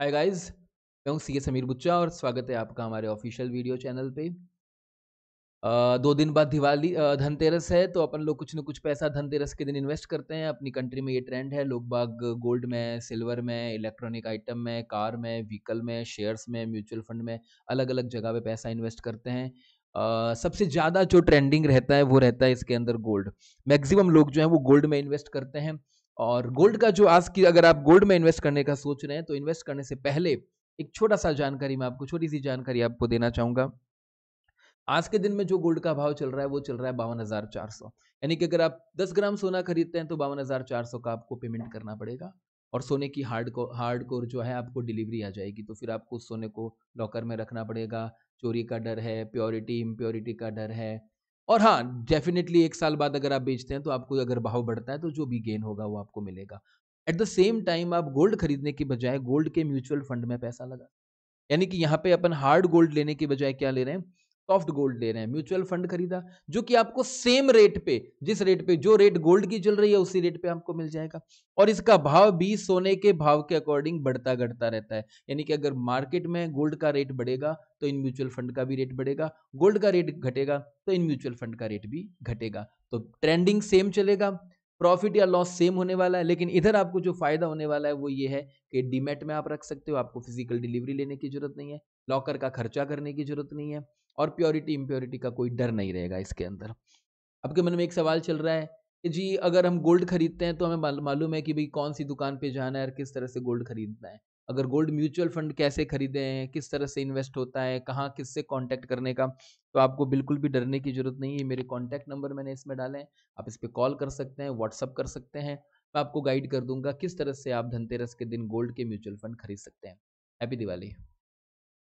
hi guys मैं हूँ सी समीर बुच्चा और स्वागत है आपका हमारे ऑफिशियल वीडियो चैनल पे आ, दो दिन बाद दिवाली धनतेरस है तो अपन लोग कुछ ना कुछ पैसा धनतेरस के दिन इन्वेस्ट करते हैं अपनी कंट्री में ये ट्रेंड है लोग बाग गोल्ड में सिल्वर में इलेक्ट्रॉनिक आइटम में कार में व्हीकल में शेयर्स में म्यूचुअल फंड में अलग अलग जगह पे पैसा इन्वेस्ट करते हैं Uh, सबसे ज़्यादा जो ट्रेंडिंग रहता है वो रहता है इसके अंदर गोल्ड मैक्सिमम लोग जो है वो गोल्ड में इन्वेस्ट करते हैं और गोल्ड का जो आज की अगर आप गोल्ड में इन्वेस्ट करने का सोच रहे हैं तो इन्वेस्ट करने से पहले एक छोटा सा जानकारी मैं आपको छोटी सी जानकारी आपको देना चाहूँगा आज के दिन में जो गोल्ड का भाव चल रहा है वो चल रहा है बावन हज़ार चार सौ यानी कि अगर आप दस ग्राम सोना खरीदते हैं तो बावन हज़ार चार सौ का आपको पेमेंट करना पड़ेगा और सोने की हार्ड को हार्ड कोर जो है आपको डिलीवरी आ जाएगी तो फिर आपको उस सोने को लॉकर में रखना पड़ेगा चोरी का डर है प्योरिटी इम्प्योरिटी का डर है और हाँ डेफिनेटली एक साल बाद अगर आप बेचते हैं तो आपको अगर भाव बढ़ता है तो जो भी गेन होगा वो आपको मिलेगा एट द सेम टाइम आप गोल्ड खरीदने के बजाय गोल्ड के म्यूचुअल फंड में पैसा लगा यानी कि यहाँ पे अपन हार्ड गोल्ड लेने के बजाय क्या ले रहे हैं सॉफ्ट गोल्ड ले रहे हैं म्यूचुअल फंड खरीदा जो कि आपको सेम रेट पे जिस रेट पे जो रेट गोल्ड की चल रही है उसी रेट पे आपको मिल जाएगा और इसका भाव भी सोने के भाव के अकॉर्डिंग बढ़ता घटता रहता है यानी कि अगर मार्केट में गोल्ड का रेट बढ़ेगा तो इन म्यूचुअल फंड का भी रेट बढ़ेगा गोल्ड का रेट घटेगा तो इन म्यूचुअल फंड का रेट भी घटेगा तो ट्रेंडिंग सेम चलेगा प्रॉफिट या लॉस सेम होने वाला है लेकिन इधर आपको जो फायदा होने वाला है वो ये है कि डीमेट में आप रख सकते हो आपको फिजिकल डिलीवरी लेने की जरूरत नहीं है लॉकर का खर्चा करने की जरूरत नहीं है और प्योरिटी इम्प्योरिटी का कोई डर नहीं रहेगा इसके अंदर आपके मन में एक सवाल चल रहा है कि जी अगर हम गोल्ड खरीदते हैं तो हमें मालूम है कि भाई कौन सी दुकान पे जाना है और किस तरह से गोल्ड खरीदना है अगर गोल्ड म्यूचुअल फंड कैसे खरीदे हैं किस तरह से इन्वेस्ट होता है कहाँ किससे कांटेक्ट करने का तो आपको बिल्कुल भी डरने की जरूरत नहीं है मेरे कांटेक्ट नंबर मैंने इसमें डाले हैं आप इस पर कॉल कर सकते हैं व्हाट्सअप कर सकते हैं मैं आपको गाइड कर दूंगा किस तरह से आप धनतेरस के दिन गोल्ड के म्यूचुअल फंड खरीद सकते हैं हैप्पी दिवाली